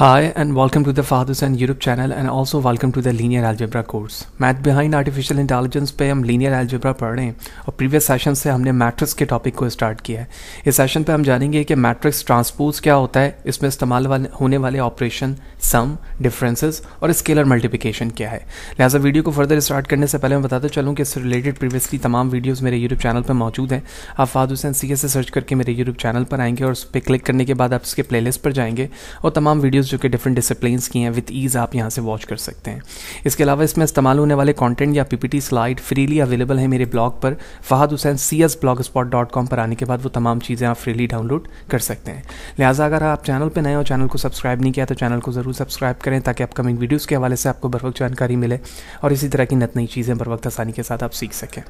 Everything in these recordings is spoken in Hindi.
high and welcome to the Fathers and Europe channel and also welcome to the Linear Algebra course math behind artificial intelligence पे हम लीनियर एल्जेब्रा पढ़ रहे हैं और प्रीवियस सेशन से हमने मैट्रिक्स के टॉपिक को स्टार्ट किया है इस सेशन पे हम जानेंगे कि मैट्रिक्स ट्रांसपोज क्या होता है इसमें इस्तेमाल वाले होने वाले ऑपरेशन सम डिफरेंसेस और स्केलर मल्टीप्लिकेशन क्या है लिहाजा वीडियो को फर्दर स्टार्ट करने से पहले मैं बताते चलूँ कि इससे रिलेटेड प्रीवियसली तमाम वीडियोज़ मेरे यूट्यूब चैनल पर मौजूद हैं आप Fahad Hussain C S search करके मेरे यूट्यूब चैनल पर आएंगे और उस पर क्लिक करने के बाद आप इसके लिस्ट पर जाएंगे और तमाम वीडियोज़ जो कि डिफरेंट डिसिप्लिन की हैं विद ईज़ आप यहाँ से वॉच कर सकते हैं इसके अलावा इसमें इस्तेमाल होने वाले कॉन्टेंट या टी स्लाइड फ्रीली अवेलेबल है मेरे ब्लॉग पर Fahad Hussain C S blogspot dot com पर आने के बाद वो तमाम चीज़ें आप फ्रीली डाउनलोड कर सकते हैं लिहाजा अगर आप चैनल पर नए हो चैनल को सब्सक्राइब नहीं किया तो चैनल को ज़रूर सब्सक्राइब करें ताकि अपकमिंग वीडियोज़ के हवाले से आपको बरवक जानकारी मिले और इसी तरह की नत नई चीज़ें बरवक आसानी के साथ आप सीख सकें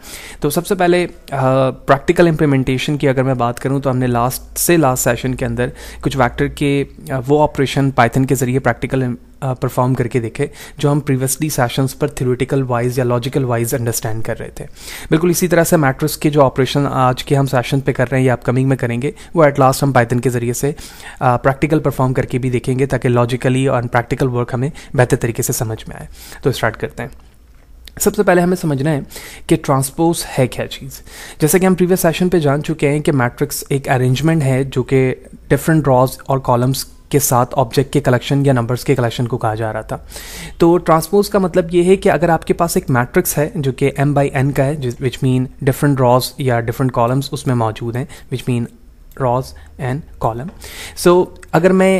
तो सबसे पहले प्रैक्टिकल इम्प्लीमेंटेशन की अगर मैं बात करूँ तो हमने लास्ट से लास्ट सेशन के अंदर कुछ वैक्टर के वो ऑपरेशन पाइथन के ज़रिए प्रैक्टिकल परफॉर्म करके देखे जो हम प्रीवियसली सेशंस पर थ्योरेटिकल वाइज या लॉजिकल वाइज अंडरस्टैंड कर रहे थे बिल्कुल इसी तरह से मैट्रिक्स के जो ऑपरेशन आज के हम सेशन पे कर रहे हैं या अपकमिंग में करेंगे वो एट लास्ट हम पाइथन के ज़रिए से प्रैक्टिकल परफॉर्म करके भी देखेंगे ताकि लॉजिकली और प्रैक्टिकल वर्क हमें बेहतर तरीके से समझ में आए तो स्टार्ट करते हैं सबसे पहले हमें समझना है कि ट्रांसपोज है क्या चीज़ जैसे कि हम प्रीवियस सेशन पे जान चुके हैं कि मैट्रिक्स एक अरेंजमेंट है जो कि डिफरेंट रॉज और कॉलम्स के साथ ऑब्जेक्ट के कलेक्शन या नंबर्स के कलेक्शन को कहा जा रहा था तो ट्रांसपोज का मतलब ये है कि अगर आपके पास एक मैट्रिक्स है जो कि एम बाई एन का है विच मीन डिफरेंट रॉज या डिफरेंट कॉलम्स उसमें मौजूद हैं which mean rows and column so अगर मैं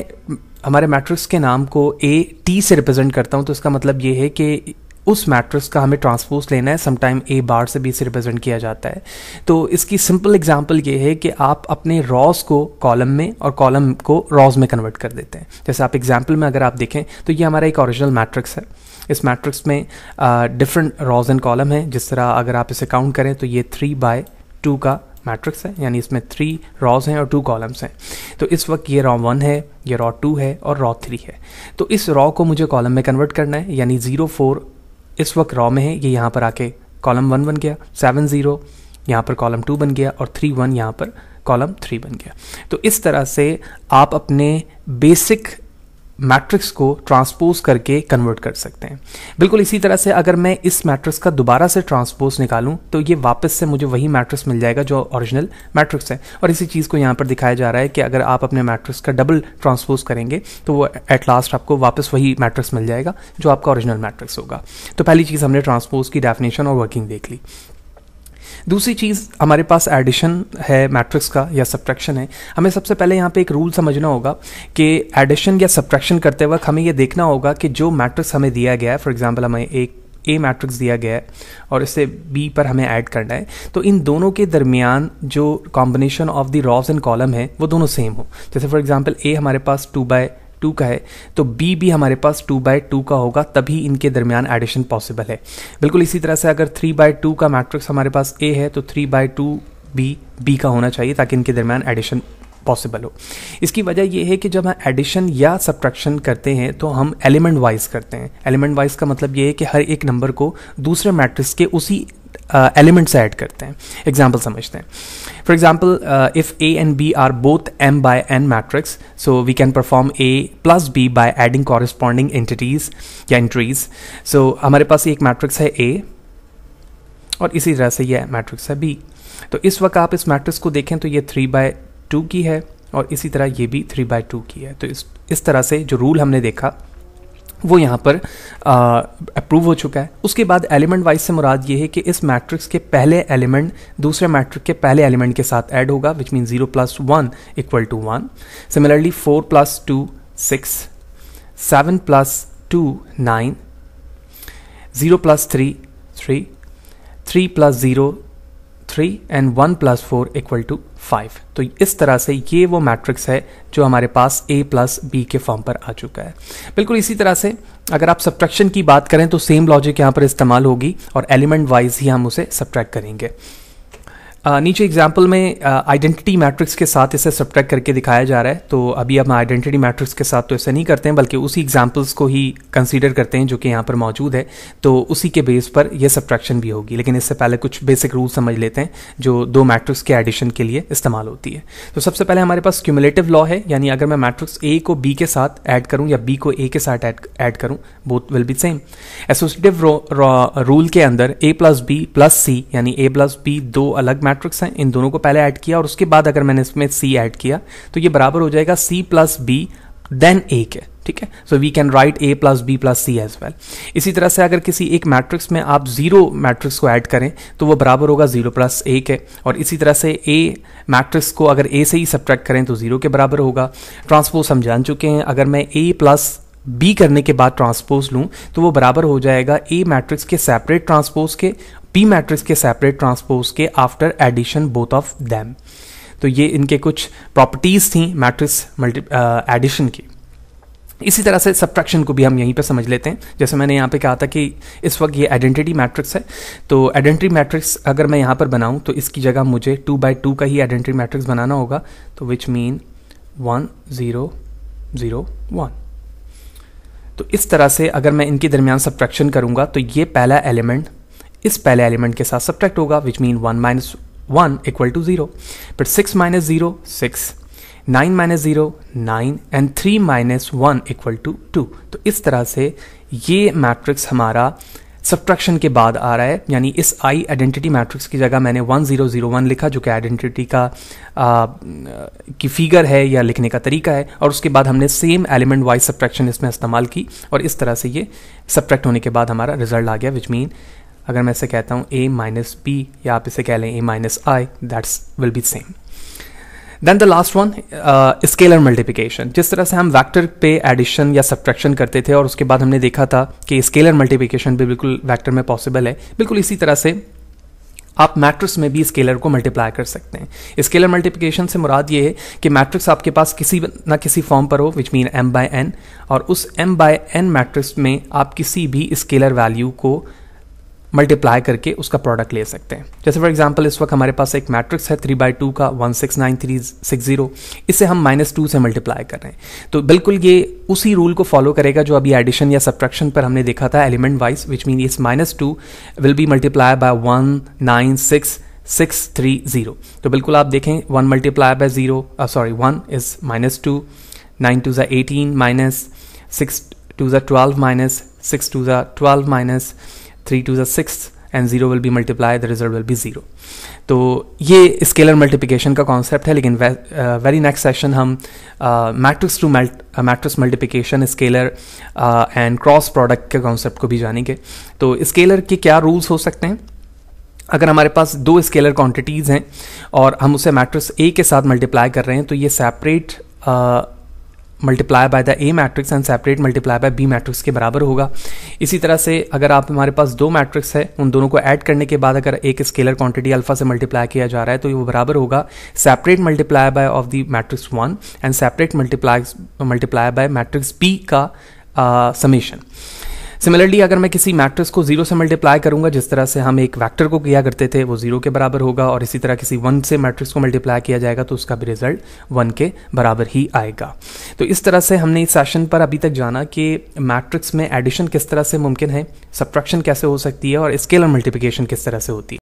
हमारे मैट्रिक्स के नाम को ए टी से रिप्रेजेंट करता हूँ तो इसका मतलब ये है कि उस मैट्रिक्स का हमें ट्रांसपोज लेना है समटाइम ए बार से भी इसे रिप्रेजेंट किया जाता है तो इसकी सिंपल एग्जांपल ये है कि आप अपने रॉस को कॉलम में और कॉलम को रॉज में कन्वर्ट कर देते हैं जैसे आप एग्जाम्पल में अगर आप देखें तो ये हमारा एक ओरिजिनल मैट्रिक्स है इस मैट्रिक्स में डिफरेंट रॉज एंड कॉलम है जिस तरह अगर आप इसे काउंट करें तो ये थ्री बाय टू का मैट्रिक्स है यानी इसमें थ्री रॉज हैं और टू कॉलम्स हैं तो इस वक्त ये रॉ वन है ये रॉ टू है और रॉ थ्री है तो इस रॉ को मुझे कॉलम में कन्वर्ट करना है यानी ज़ीरो फोर इस वक्त रॉ में है ये यहाँ पर आके कॉलम वन बन गया सेवन ज़ीरो यहाँ पर कॉलम टू बन गया और थ्री वन यहाँ पर कॉलम थ्री बन गया तो इस तरह से आप अपने बेसिक मैट्रिक्स को ट्रांसपोज करके कन्वर्ट कर सकते हैं बिल्कुल इसी तरह से अगर मैं इस मैट्रिक्स का दोबारा से ट्रांसपोज निकालूं तो ये वापस से मुझे वही मैट्रिक्स मिल जाएगा जो ओरिजिनल मैट्रिक्स है और इसी चीज़ को यहाँ पर दिखाया जा रहा है कि अगर आप अपने मैट्रिक्स का डबल ट्रांसपोज करेंगे तो वो एट लास्ट आपको वापस वही मैट्रिक्स मिल जाएगा जो आपका ओरिजिनल मैट्रिक्स होगा तो पहली चीज़ हमने ट्रांसपोज की डेफिनेशन और वर्किंग देख ली दूसरी चीज़ हमारे पास एडिशन है मैट्रिक्स का या सब्ट्रैक्शन है हमें सबसे पहले यहाँ पे एक रूल समझना होगा कि एडिशन या सब्ट्रैक्शन करते वक्त हमें यह देखना होगा कि जो मैट्रिक्स हमें दिया गया है फॉर एग्जाम्पल हमें एक ए मैट्रिक्स दिया गया है और इसे बी पर हमें ऐड करना है तो इन दोनों के दरमियान जो combination of the rows and column है वो दोनों सेम हो जैसे फॉर एग्ज़ाम्पल ए हमारे पास टू बाय टू का है तो बी भी हमारे पास टू बाय टू का होगा तभी इनके दरमियान एडिशन पॉसिबल है बिल्कुल इसी तरह से अगर थ्री बाय टू का मैट्रिक्स हमारे पास ए है तो three by two B B का होना चाहिए ताकि इनके दरमियान एडिशन पॉसिबल हो इसकी वजह यह है कि जब हम एडिशन या सब्ट्रैक्शन करते हैं तो हम एलिमेंट वाइज करते हैं एलिमेंट वाइज का मतलब ये है कि हर एक नंबर को दूसरे मैट्रिक्स के उसी एलिमेंट्स uh, ऐड करते हैं एग्जाम्पल समझते हैं for example if A and B are both M by N matrix so we can perform A plus B by adding corresponding entities या एंट्रीज सो हमारे पास एक मैट्रिक्स है ए और इसी तरह से यह मैट्रिक्स है बी तो इस वक्त आप इस मैट्रिक्स को देखें तो ये थ्री बाय टू की है और इसी तरह ये भी थ्री बाय टू की है तो इस इस तरह से जो रूल हमने देखा वो यहाँ पर अप्रूव हो चुका है उसके बाद एलिमेंट वाइज से मुराद ये है कि इस मैट्रिक्स के पहले एलिमेंट दूसरे मैट्रिक के पहले एलिमेंट के साथ ऐड होगा which mean zero plus one equal to one similarly four plus two six seven plus two nine zero plus three three three plus zero three and one plus four equal to five तो इस तरह से ये वो मैट्रिक्स है जो हमारे पास ए प्लस बी के फॉर्म पर आ चुका है बिल्कुल इसी तरह से अगर आप सब्ट्रैक्शन की बात करें तो सेम लॉजिक यहाँ पर इस्तेमाल होगी और एलिमेंट वाइज ही हम उसे सब्ट्रैक्ट करेंगे नीचे एग्जाम्पल में आइडेंटिटी मैट्रिक्स के साथ इसे सब्ट्रैक्ट करके दिखाया जा रहा है तो अभी हम आइडेंटिटी मैट्रिक्स के साथ तो ऐसे नहीं करते हैं बल्कि उसी एग्जाम्पल्स को ही कंसीडर करते हैं जो कि यहाँ पर मौजूद है तो उसी के बेस पर यह सब्ट्रैक्शन भी होगी लेकिन इससे पहले कुछ बेसिक रूल समझ लेते हैं जो दो मैट्रिक्स के एडिशन के लिए इस्तेमाल होती है तो सबसे पहले हमारे पास क्यूमुलेटिव लॉ है यानी अगर मैं मैट्रिक्स ए को बी के साथ ऐड करूँ या बी को ए के साथ ऐड करूँ both will be same associative rule के अंदर A plus B plus C यानी ए प्लस बी दो अलग मैट्रिक्स हैं इन दोनों को पहले ऐड किया और उसके बाद अगर मैंने इसमें सी ऐड किया तो ये बराबर हो जाएगा C plus B then A के ठीक है so we can write A plus B plus C as well इसी तरह से अगर किसी एक मैट्रिक्स में आप जीरो मैट्रिक्स को ऐड करें तो वो बराबर होगा जीरो प्लस ए के और इसी तरह से ए मैट्रिक्स को अगर ए से ही सब्ट्रैक्ट करें तो जीरो के बराबर होगा ट्रांसपोज हम जान चुके हैं अगर मैं ए प्लस बी करने के बाद ट्रांसपोज लूँ तो वो बराबर हो जाएगा ए मैट्रिक्स के सेपरेट ट्रांसपोज के पी मैट्रिक्स के सेपरेट ट्रांसपोज के after addition both of them तो ये इनके कुछ प्रॉपर्टीज थी मैट्रिक्स मल्टी एडिशन की इसी तरह से सब्ट्रैक्शन को भी हम यहीं पर समझ लेते हैं जैसे मैंने यहाँ पे कहा था कि इस वक्त ये आइडेंटिटी मैट्रिक्स है तो आइडेंटिटी मैट्रिक्स अगर मैं यहाँ पर बनाऊँ तो इसकी जगह मुझे टू बाई टू का ही आइडेंटिटी मैट्रिक्स बनाना होगा तो which mean one zero zero one तो इस तरह से अगर मैं इनके दरमियान सब्ट्रैक्शन करूँगा तो ये पहला एलिमेंट इस पहले एलिमेंट के साथ सब्ट्रैक्ट होगा which mean one minus one equal to zero फिर six minus zero six nine minus zero nine and three minus one equal to two तो इस तरह से ये मैट्रिक्स हमारा सब्ट्रैक्शन के बाद आ रहा है यानी इस आई आइडेंटिटी मैट्रिक्स की जगह मैंने वन ज़ीरो जीरो वन लिखा जो कि आइडेंटिटी का आ, की फिगर है या लिखने का तरीका है और उसके बाद हमने सेम एलिमेंट वाइज सब्ट्रैक्शन इसमें इस्तेमाल की और इस तरह से ये सब्ट्रैक्ट होने के बाद हमारा रिजल्ट आ गया विच मीन अगर मैं इसे कहता हूँ ए माइनस बी या आप इसे कह लें A minus I that's will be same then the last one scalar multiplication जिस तरह से हम वैक्टर पे एडिशन या सब्ट्रैक्शन करते थे और उसके बाद हमने देखा था कि स्केलर मल्टीप्लीकेशन भी बिल्कुल वैक्टर में पॉसिबल है बिल्कुल इसी तरह से आप मैट्रिक्स में भी स्केलर को मल्टीप्लाई कर सकते हैं स्केलर मल्टीप्लिकेशन से मुराद ये है कि मैट्रिक्स आपके पास किसी ना किसी फॉर्म पर हो which mean M by N और उस एम बाय एन मैट्रिक्स में आप किसी भी स्केलर वैल्यू को मल्टीप्लाई करके उसका प्रोडक्ट ले सकते हैं जैसे फॉर एग्जांपल इस वक्त हमारे पास एक मैट्रिक्स है थ्री बाई टू का one six nine three six zero इसे हम माइनस टू से मल्टीप्लाई कर रहे हैं तो बिल्कुल ये उसी रूल को फॉलो करेगा जो अभी एडिशन या सब्ट्रैक्शन पर हमने देखा था एलिमेंट वाइज विच मीन इस minus two will be multiply by one nine six six three zero तो बिल्कुल आप देखें one multiply by zero sorry one is minus two nine two ज़ा एटीन माइनस सिक्स टू ज़ा ट्वेल्व माइनस सिक्स टू ज़ा twelve minus three two six and zero will be multiply the result will be zero तो ये स्केलर मल्टीप्लीकेशन का कॉन्सेप्ट है लेकिन वेरी नेक्स्ट सेशन हम matrix to matrix multiplication scalar and cross product के कॉन्सेप्ट को भी जानेंगे तो स्केलर के क्या रूल्स हो सकते हैं अगर हमारे पास दो स्केलर क्वांटिटीज़ हैं और हम उसे मैट्रिक्स ए के साथ मल्टीप्लाई कर रहे हैं तो ये separate multiply by the A matrix and separate multiply by B matrix के बराबर होगा इसी तरह से अगर आप हमारे पास दो मैट्रिक्स है उन दोनों को ऐड करने के बाद अगर एक स्केलर क्वांटिटी अल्फा से मल्टीप्लाई किया जा रहा है तो वो बराबर होगा separate multiply by of the matrix one and separate multiply multiply by matrix B का समेशन uh, सिमिलरली अगर मैं किसी मैट्रिक्स को जीरो से मल्टीप्लाई करूंगा जिस तरह से हम एक वैक्टर को किया करते थे वो जीरो के बराबर होगा और इसी तरह किसी वन से मैट्रिक्स को मल्टीप्लाई किया जाएगा तो उसका भी रिजल्ट वन के बराबर ही आएगा तो इस तरह से हमने इस सेशन पर अभी तक जाना कि मैट्रिक्स में एडिशन किस तरह से मुमकिन है सब्ट्रैक्शन कैसे हो सकती है और स्केलर मल्टीप्लिकेशन किस तरह से होती है